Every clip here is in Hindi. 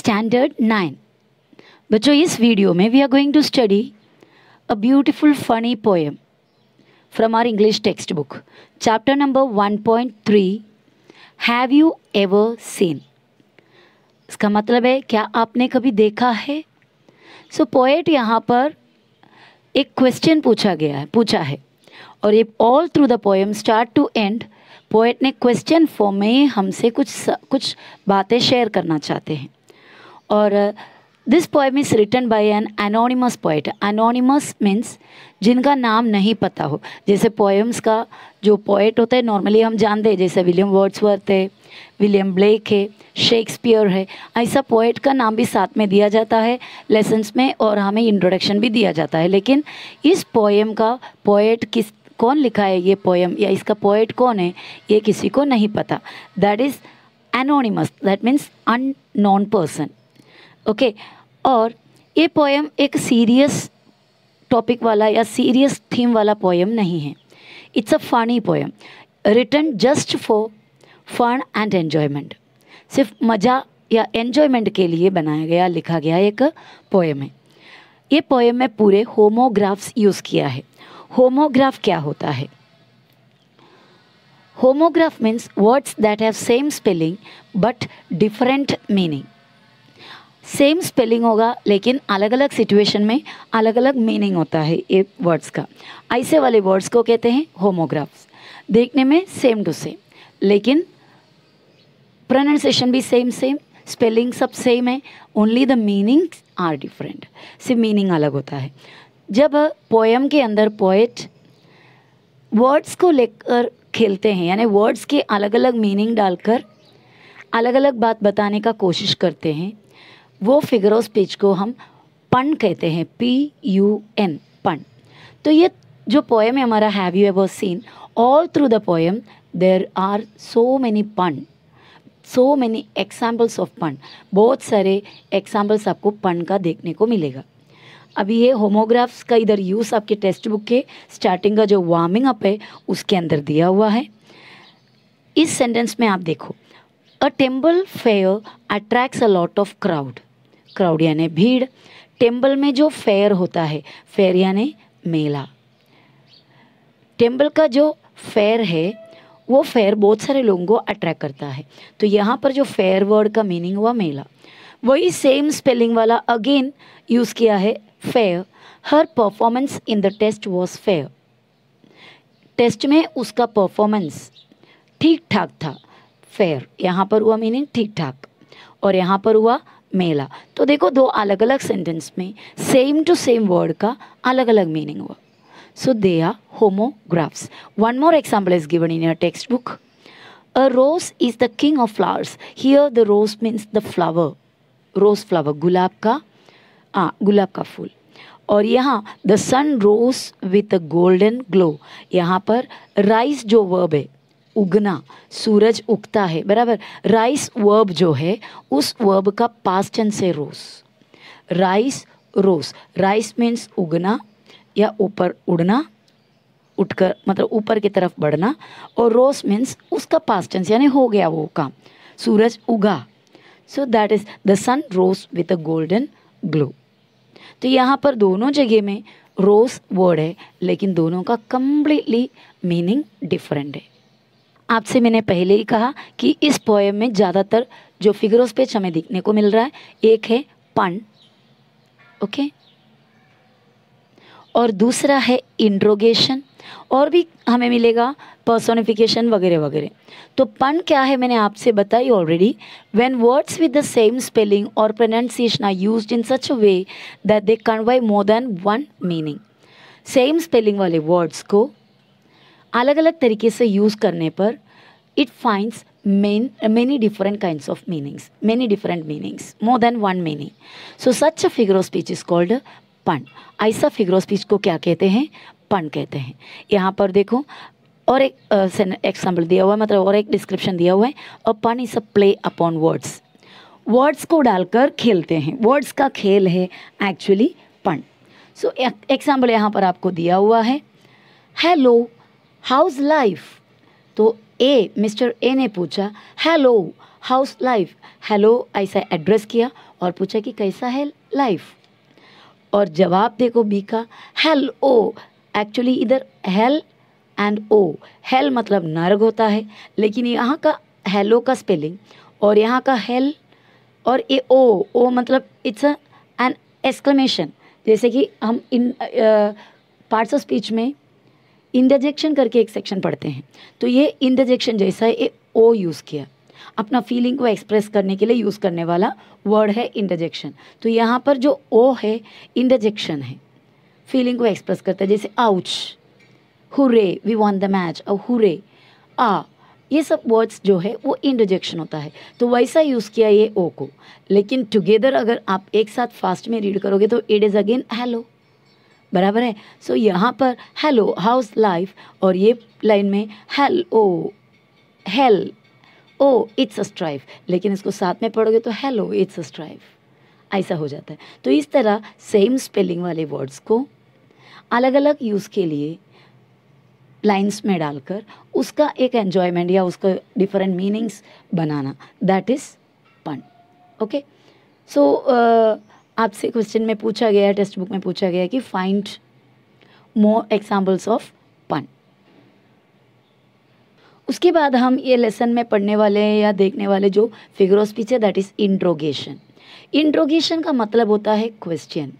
स्टैंडर्ड नाइन बच्चों इस वीडियो में we are going to study a beautiful funny poem from our English textbook chapter number one point three have you ever seen इसका मतलब है क्या आपने कभी देखा है सो so, पोएट यहाँ पर एक क्वेश्चन पूछा गया है पूछा है और ये all through the poem start to end poet ने क्वेश्चन फॉर्म में हमसे कुछ कुछ बातें शेयर करना चाहते हैं और this poem is written by an anonymous poet anonymous means जिनका नाम नहीं पता हो जैसे पोएम्स का जो पोइट होता है नॉर्मली हम जानते हैं जैसे विलियम वर्ड्सवर्थ है विलियम ब्लेक है शेक्सपियर है ऐसा पोइट का नाम भी साथ में दिया जाता है लेसन्स में और हमें इंट्रोडक्शन भी दिया जाता है लेकिन इस पोएम का पोइट किस कौन लिखा है ये पोएम या इसका पोइट कौन है ये किसी को नहीं पता that is anonymous that means unknown person okay और ये पोएम एक सीरियस टॉपिक वाला या सीरियस थीम वाला पोएम नहीं है it's a funny poem written just for fun and enjoyment सिर्फ मज़ा या एन्जॉयमेंट के लिए बनाया गया लिखा गया एक पोएम है ये पोएम में पूरे होमोग्राफ्स यूज़ किया है होमोग्राफ क्या होता है homograph means words that have same spelling but different meaning same spelling होगा लेकिन अलग अलग सिचुएशन में अलग अलग मीनिंग होता है ये वर्ड्स का ऐसे वाले वर्ड्स को कहते हैं होमोग्राफ्स देखने में सेम टू सेम लेकिन प्रोनाउंसिएशन भी सेम सेम स्पेलिंग सब सेम है only the meanings are different सिर्फ मीनिंग अलग होता है जब पोएम के अंदर पोएट वर्ड्स को लेकर खेलते हैं यानी वर्ड्स के अलग अलग मीनिंग डालकर अलग अलग बात बताने का कोशिश करते हैं वो फिगर ऑफ स्पीच को हम पन कहते हैं पी यू एन पन तो ये जो पोएम है हमारा have you ever seen all through the poem there are so many pun so many examples of पन बहुत सारे एग्जाम्पल्स आपको पन का देखने को मिलेगा अभी ये होमोग्राफ्स का इधर यूज़ आपके टेक्स्ट बुक के स्टार्टिंग का जो वार्मिंग अप है उसके अंदर दिया हुआ है इस सेंटेंस में आप देखो a temple fair attracts a lot of crowd crowd यानी भीड़ टेम्बल में जो फेयर होता है फेयर यानी मेला टेम्बल का जो फेयर है वो फेयर बहुत सारे लोगों को अट्रैक्ट करता है तो यहाँ पर जो फेयर वर्ड का मीनिंग हुआ मेला वही सेम स्पेलिंग वाला अगेन यूज़ किया है fair her performance in the test was fair test में उसका परफॉर्मेंस ठीक ठाक था फेयर यहाँ पर हुआ मीनिंग ठीक ठाक और यहाँ पर हुआ मेला तो देखो दो अलग अलग सेंटेंस में सेम टू सेम वर्ड का अलग अलग मीनिंग हुआ so they are homographs one more example is given in your text book a rose is the king of flowers here the rose means the flower rose flower गुलाब का आ, गुलाब का फूल और यहाँ the sun rose with a golden glow यहाँ पर राइस जो वर्ब है उगना सूरज उगता है बराबर राइस वर्ब जो है उस वर्ब का पास्ट टेंस है rose rise rose rise means उगना या ऊपर उड़ना उठकर मतलब ऊपर की तरफ बढ़ना और रोस मीन्स उसका पास्ट टेंस यानी हो गया वो काम सूरज उगा so that is the sun rose with a golden glow तो यहाँ पर दोनों जगह में रोस वर्ड है लेकिन दोनों का कम्प्लीटली मीनिंग डिफरेंट है आपसे मैंने पहले ही कहा कि इस पोएम में ज़्यादातर जो फिगर ऑफ स्पीच हमें देखने को मिल रहा है एक है पन ओके और दूसरा है इंट्रोगेशन और भी हमें मिलेगा पर्सोनिफिकेशन वगैरह वगैरह तो पन क्या है मैंने आपसे बताई already when words with the same spelling और pronunciation are use in such a way that they convey more than one meaning same spelling वाले वर्ड्स को अलग अलग तरीके से यूज़ करने पर it finds main, uh, many different kinds of meanings, many different meanings, more than one meaning. So such a figure of speech is called pun. ऐसा figure of speech को क्या कहते हैं पन कहते हैं यहाँ पर देखो और एक एग्जाम्पल दिया हुआ है मतलब और एक डिस्क्रिप्शन दिया हुआ है और pun is a play upon words words को डालकर खेलते हैं वर्ड्स का खेल है एक्चुअली पन सो एग्जाम्पल यहाँ पर आपको दिया हुआ है हेलो हाउस लाइफ तो ए मिस्टर ए ने पूछा हेलो हाउस लाइफ हेलो ऐसा एड्रेस किया और पूछा कि कैसा है लाइफ और जवाब देखो बी का हेल ओ एक्चुअली इधर हेल एंड ओ हेल मतलब नर्ग होता है लेकिन यहाँ का हेलो का स्पेलिंग और यहाँ का हेल और ए ओ ओ मतलब इट्स एन एक्सक्लेमेशन जैसे कि हम इन पार्ट्स ऑफ स्पीच में इंटरजेक्शन करके एक सेक्शन पढ़ते हैं तो ये इंटरजेक्शन जैसा है ये ओ यूज़ किया अपना फीलिंग को एक्सप्रेस करने के लिए यूज़ करने वाला वर्ड है इंटरजेक्शन तो यहाँ पर जो ओ है इंटरजेक्शन है फीलिंग को एक्सप्रेस करता है जैसे ouch hurray we won the match और हुरे आ ये सब वर्ड्स जो है वो इंटरजेक्शन होता है तो वैसा यूज़ किया ये ओ को लेकिन टुगेदर अगर आप एक साथ फास्ट में रीड करोगे तो इट इज़ अगेन हैलो बराबर है सो so, यहाँ पर हेलो हाउस लाइफ और ये लाइन में O hell O it's a strife लेकिन इसको साथ में पढ़ोगे तो हेलो इट्स अ स्ट्राइफ ऐसा हो जाता है तो इस तरह सेम स्पेलिंग वाले वर्ड्स को अलग अलग यूज़ के लिए लाइंस में डालकर उसका एक एन्जॉयमेंट या उसका डिफरेंट मीनिंग्स बनाना that is pun okay so आपसे क्वेश्चन में पूछा गया टेक्स्ट बुक में पूछा गया कि फाइंड मोर एग्जाम्पल्स ऑफ पन उसके बाद हम ये लेसन में पढ़ने वाले हैं या देखने वाले जो फिगर ऑफ स्पीच है दैट इज़ इंट्रोगेशन इंट्रोगेशन का मतलब होता है क्वेश्चन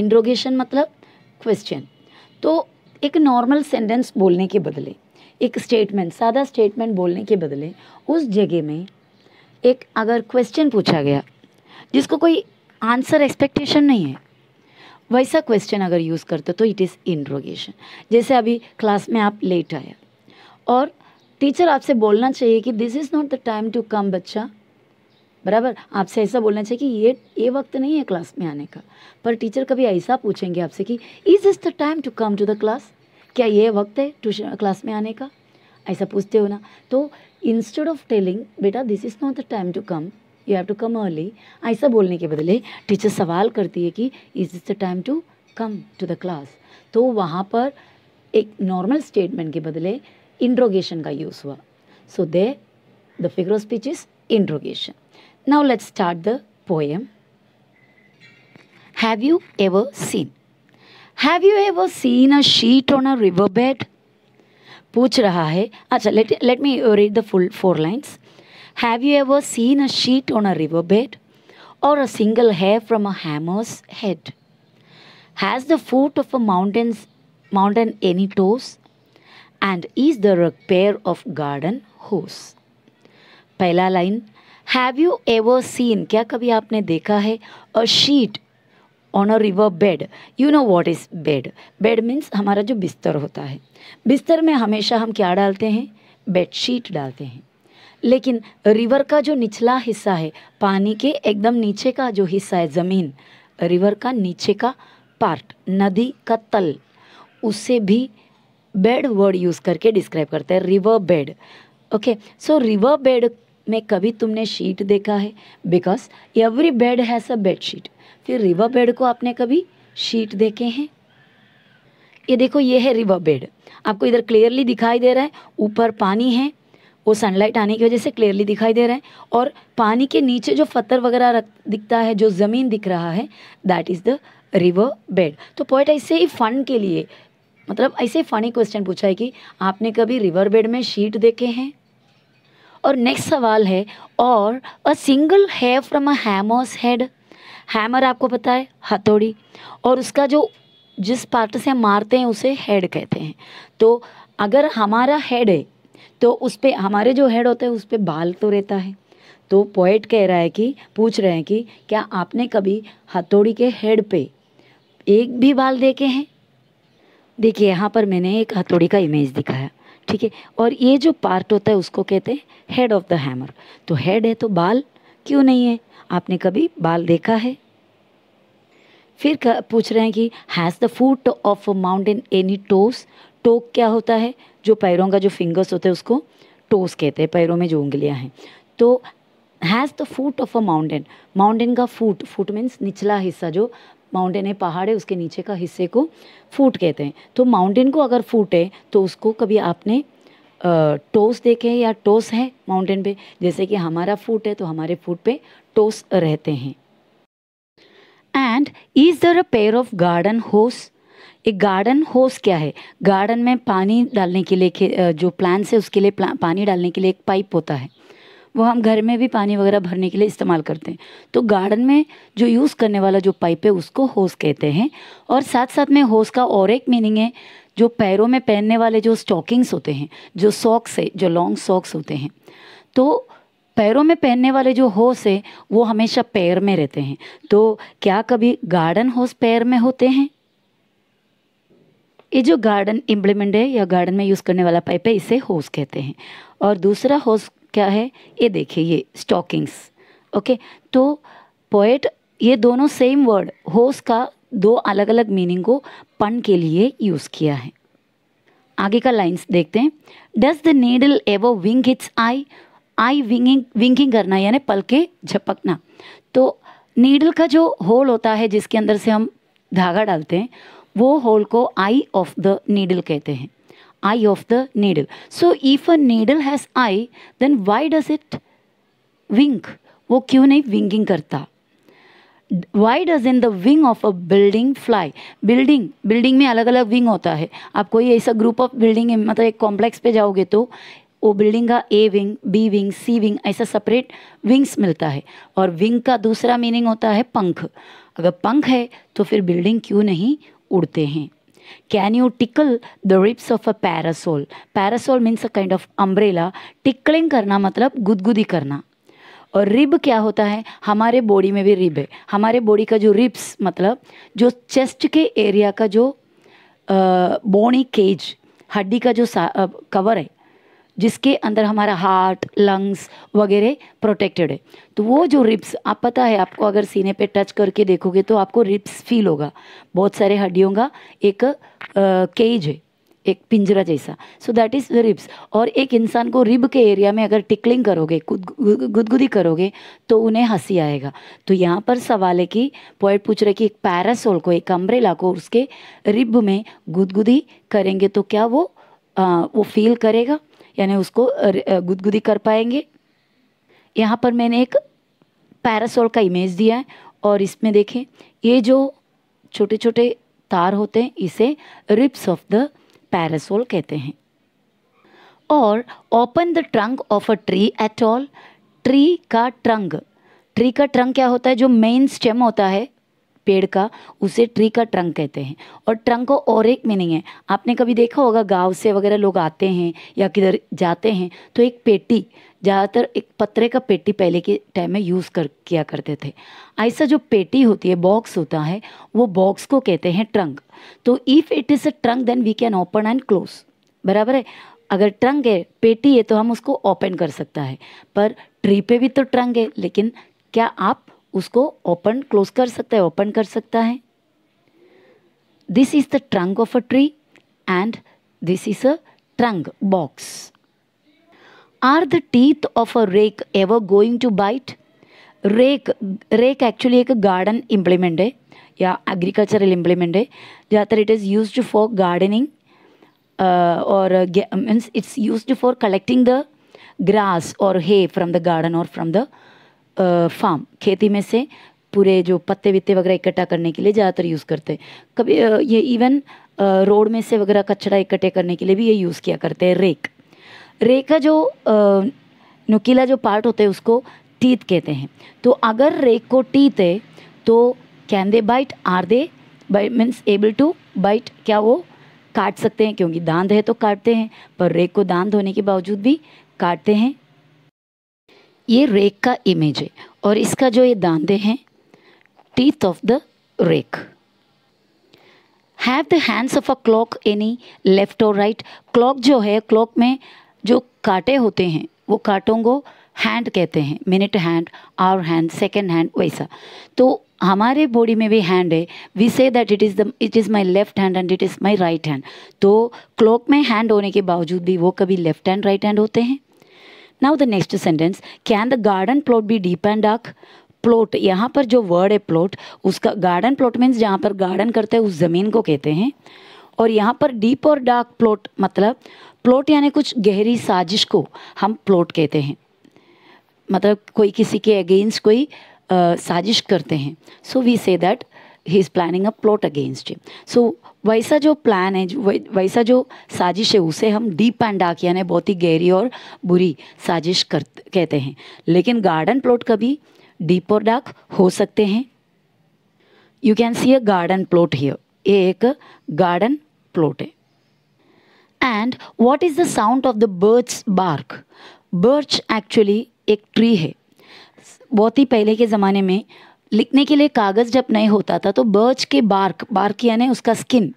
इंड्रोगेशन मतलब क्वेश्चन तो एक नॉर्मल सेंटेंस बोलने के बदले एक स्टेटमेंट सादा स्टेटमेंट बोलने के बदले उस जगह में एक अगर क्वेश्चन पूछा गया जिसको कोई आंसर एक्सपेक्टेशन नहीं है वैसा क्वेश्चन अगर यूज़ करते तो इट इज़ इंट्रोगेशन जैसे अभी क्लास में आप लेट आए और टीचर आपसे बोलना चाहिए कि this is not the time to come बच्चा बराबर आपसे ऐसा बोलना चाहिए कि ये ये वक्त नहीं है क्लास में आने का पर टीचर कभी ऐसा पूछेंगे आपसे कि is is the time to come to the class क्या ये वक्त है ट्यूशन क्लास में आने का ऐसा पूछते हो ना तो इंस्टेड ऑफ टेलिंग बेटा this is not the time to come you have to come early ऐसा बोलने के बदले टीचर सवाल करती है कि is is the time to come to the class तो वहाँ पर एक नॉर्मल स्टेटमेंट के बदले इंड्रोगेशन का यूज़ हुआ so they the figure of speech is interrogation now let's start the poem you ever seen have you ever seen a sheet on a river bed पूछ रहा है अच्छा let me read the full four lines Have you ever seen a sheet on a riverbed or a single hair from a hammer's head? Has the foot of a mountain's, mountain any toes? And is there a pair of garden hose? पहला line Have you ever seen क्या कभी आपने देखा है a sheet on a river bed? You know what is bed? Bed means हमारा जो बिस्तर होता है बिस्तर में हमेशा हम क्या डालते हैं बेडशीट डालते हैं लेकिन रिवर का जो निचला हिस्सा है पानी के एकदम नीचे का जो हिस्सा है ज़मीन रिवर का नीचे का पार्ट नदी का तल उसे भी बेड वर्ड यूज़ करके डिस्क्राइब करते हैं river bed okay so river bed में कभी तुमने शीट देखा है because every bed has a bed sheet फिर रिवर बेड को आपने कभी शीट देखे हैं ये देखो ये है रिवर बेड आपको इधर क्लियरली दिखाई दे रहा है ऊपर पानी है वो सनलाइट आने की वजह से क्लियरली दिखाई दे रहा है और पानी के नीचे जो पत्थर वगैरह दिखता है जो ज़मीन दिख रहा है that is the river bed तो पॉइंट ऐसे ही फन के लिए मतलब ऐसे फनी क्वेश्चन पूछा है कि आपने कभी रिवर बेड में शीट देखे हैं और नेक्स्ट सवाल है और a single hair from a hammer's head hammer आपको पता है हथौड़ी और उसका जो जिस पार्ट से हम मारते हैं उसे हेड कहते हैं तो अगर हमारा हेड है तो उस पर हमारे जो हेड होते हैं उस पर बाल तो रहता है तो पोइट कह रहा है कि पूछ रहे हैं कि क्या आपने कभी हथौड़ी के हेड पे एक भी बाल देखे हैं देखिए यहाँ पर मैंने एक हथौड़ी का इमेज दिखाया ठीक है और ये जो पार्ट होता है उसको कहते हैं हेड ऑफ द हैमर तो हेड है तो बाल क्यों नहीं है आपने कभी बाल देखा है फिर पूछ रहे हैं कि has the foot of mountain any toes टोक क्या होता है जो पैरों का जो फिंगर्स होते हैं उसको टोस कहते हैं पैरों में जो उंगलियाँ हैं तो has the foot of a mountain mountain का फूट फूट मीन्स निचला हिस्सा जो माउंटेन है पहाड़ है उसके नीचे का हिस्से को फूट कहते हैं तो माउंटेन को अगर फूट है तो उसको कभी आपने टोस देखे या टोस है माउंटेन पे जैसे कि हमारा फूट है तो हमारे फूट पे टोस रहते हैं and is there a pair of garden hose एक गार्डन होस क्या है गार्डन में पानी डालने के लिए जो प्लांट्स है उसके लिए पानी डालने के लिए एक पाइप होता है वो हम घर में भी पानी वगैरह भरने के लिए इस्तेमाल करते हैं तो गार्डन में जो यूज़ करने वाला जो पाइप है उसको होस कहते हैं और साथ साथ में होस का और एक मीनिंग है जो पैरों में पहनने वाले जो स्टॉकिंग्स होते हैं जो सॉक्स है जो लॉन्ग सॉक्स होते हैं तो पैरों में पहनने वाले जो होस है वो हमेशा पैर में रहते हैं तो क्या कभी गार्डन होस पैर में होते हैं ये जो गार्डन इम्प्लीमेंट है या गार्डन में यूज़ करने वाला पाइप है इसे होस कहते हैं और दूसरा होस क्या है ये देखिए ये स्टॉकिंग्स ओके तो पोएट ये दोनों सेम वर्ड होस का दो अलग अलग मीनिंग को पन के लिए यूज़ किया है आगे का लाइंस देखते हैं does the needle ever wink its eye eye winging winking करना यानी पल के झपकना तो नीडल का जो होल होता है जिसके अंदर से हम धागा डालते हैं वो होल को आई ऑफ द नीडल कहते हैं eye of the needle so if a needle has eye then why does it wink वो क्यों नहीं विंकिंग करता why does in the wing of a building fly building building में अलग अलग विंग होता है आप कोई ऐसा ग्रुप ऑफ बिल्डिंग मतलब एक कॉम्प्लेक्स पे जाओगे तो वो बिल्डिंग का A wing B wing C wing ऐसा सेपरेट विंग्स मिलता है और विंग का दूसरा मीनिंग होता है पंख अगर पंख है तो फिर बिल्डिंग क्यों नहीं उड़ते हैं can you tickle the ribs of a parasol parasol means a kind of umbrella tickling करना मतलब गुदगुदी करना और रिब क्या होता है हमारे बॉडी में भी रिब है हमारे बॉडी का जो रिब्स मतलब जो चेस्ट के एरिया का जो बोनी केज हड्डी का जो कवर है जिसके अंदर हमारा हार्ट लंग्स वगैरह प्रोटेक्टेड है तो वो जो रिब्स आप पता है आपको अगर सीने पे टच करके देखोगे तो आपको रिब्स फील होगा बहुत सारे हड्डियों का एक केज है एक पिंजरा जैसा so that is the ribs और एक इंसान को रिब के एरिया में अगर टिकलिंग करोगे गुदगुदी करोगे तो उन्हें हंसी आएगा तो यहाँ पर सवाल है कि पॉइंट पूछ रहे कि एक पैरासोल को एक अम्ब्रेला को उसके रिब में गुदगुदी करेंगे तो क्या वो आ, वो फील करेगा यानी उसको गुदगुदी कर पाएंगे यहाँ पर मैंने एक पैरासोल का इमेज दिया है और इसमें देखें ये जो छोटे छोटे तार होते हैं इसे रिप्स ऑफ द पैरासोल कहते हैं और open the trunk of a tree at all tree का ट्रंक ट्री का ट्रंक क्या होता है जो मेन स्टेम होता है पेड़ का उसे ट्री का ट्रंक कहते हैं और ट्रंक को और एक मीनिंग है आपने कभी देखा होगा गांव से वगैरह लोग आते हैं या किधर जाते हैं तो एक पेटी ज़्यादातर एक पत्रे का पेटी पहले के टाइम में यूज़ कर किया करते थे ऐसा जो पेटी होती है बॉक्स होता है वो बॉक्स को कहते हैं ट्रंक तो if it is a trunk then we can open and close बराबर है अगर ट्रंक है पेटी है तो हम उसको ओपन कर सकता है पर ट्री पे भी तो ट्रंक है लेकिन क्या आप उसको ओपन क्लोज कर सकता है ओपन कर सकता है this is the trunk of a tree and this is a trunk box are the teeth of a rake ever going to bite rake rake actually एक गार्डन इम्प्लीमेंट है या एग्रीकल्चरल इम्प्लीमेंट है ज़्यादातर it is use for gardening और means it's use for collecting the grass और हे फ्रॉम द गार्डन और फ्रॉम द फार्म खेती में से पूरे जो पत्ते वित्ते वगैरह इकट्ठा करने के लिए ज़्यादातर यूज़ करते हैं कभी ये इवन रोड में से वगैरह कचरा इकट्ठे करने के लिए भी ये यूज़ किया करते हैं रेक रेक का जो नुकीला जो पार्ट होता है उसको टीत कहते हैं तो अगर रेक को टीत है तो can they bite are they by means able to bite क्या वो काट सकते हैं क्योंकि दांत है तो काटते हैं पर रेक को दांत होने के बावजूद भी काटते हैं ये रेक का इमेज है और इसका जो ये दांते हैं teeth of the rake have the hands of a clock any left or right clock जो है क्लॉक में जो कांटे होते हैं वो कांटों को हैंड कहते हैं minute hand hour hand second hand वैसा तो हमारे बॉडी में भी हैंड है we say that it is the it is my left hand and it is my right hand तो क्लॉक में हैंड होने के बावजूद भी वो कभी लेफ्ट हैंड राइट हैंड होते हैं now the next sentence can the garden plot be deep and dark plot यहाँ पर जो वर्ड है प्लॉट उसका गार्डन प्लॉट मीन्स जहाँ पर गार्डन करते हैं उस ज़मीन को कहते हैं और यहाँ पर डीप और डार्क प्लॉट मतलब प्लॉट यानी कुछ गहरी साजिश को हम प्लॉट कहते हैं मतलब कोई किसी के अगेंस्ट कोई आ, साजिश करते हैं so we say that he is planning a plot against him so वैसा जो प्लान है वैसा जो साजिश है उसे हम डीप एंड डार्क यानी बहुत ही गहरी और बुरी साजिश कर कहते हैं लेकिन गार्डन प्लॉट कभी डीप और डार्क हो सकते हैं you can see a garden plot here ये एक गार्डन प्लॉट है and what is the sound of the birds bark birch actually एक ट्री है बहुत ही पहले के ज़माने में लिखने के लिए कागज़ जब नहीं होता था तो बर्च के बार्क बार्क यानी उसका स्किन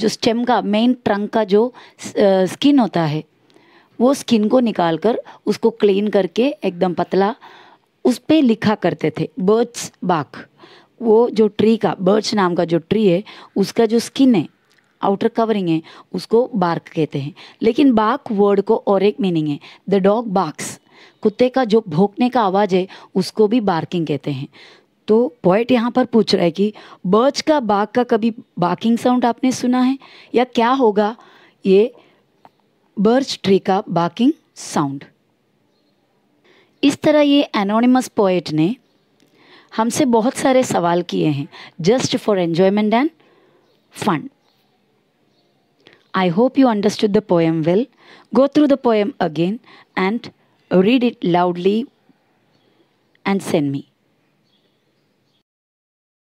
जो स्टेम का मेन ट्रंक का जो स्किन होता है वो स्किन को निकाल कर उसको क्लीन करके एकदम पतला उस पर लिखा करते थे बर्च बाक वो जो ट्री का बर्च नाम का जो ट्री है उसका जो स्किन है आउटर कवरिंग है उसको बार्क कहते हैं लेकिन बाक वर्ड को और एक मीनिंग है द डॉग बाक्स कुत्ते का जो भोंकने का आवाज़ है उसको भी बार्किंग कहते हैं तो पॉइट यहाँ पर पूछ रहा है कि बर्ज का बाग का कभी बाकिंग साउंड आपने सुना है या क्या होगा ये बर्ज ट्री का बाकिंग साउंड इस तरह ये एनोनिमस पोइट ने हमसे बहुत सारे सवाल किए हैं just for enjoyment and fun I hope you understood the poem well go through the poem again and read it loudly and send me